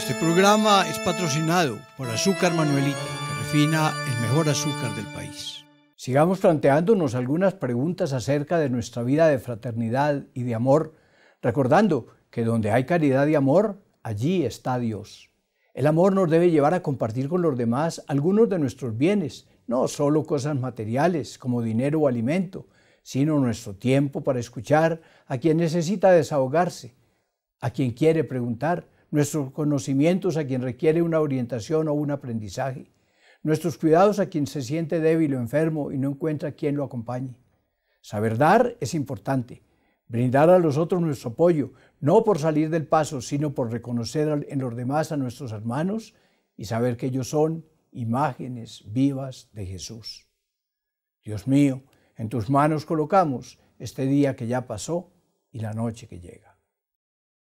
Este programa es patrocinado por Azúcar Manuelita, que refina el mejor azúcar del país. Sigamos planteándonos algunas preguntas acerca de nuestra vida de fraternidad y de amor, recordando que donde hay caridad y amor, allí está Dios. El amor nos debe llevar a compartir con los demás algunos de nuestros bienes, no solo cosas materiales como dinero o alimento, sino nuestro tiempo para escuchar a quien necesita desahogarse, a quien quiere preguntar, nuestros conocimientos a quien requiere una orientación o un aprendizaje, nuestros cuidados a quien se siente débil o enfermo y no encuentra quien lo acompañe. Saber dar es importante, brindar a los otros nuestro apoyo, no por salir del paso, sino por reconocer en los demás a nuestros hermanos y saber que ellos son imágenes vivas de Jesús. Dios mío, en tus manos colocamos este día que ya pasó y la noche que llega.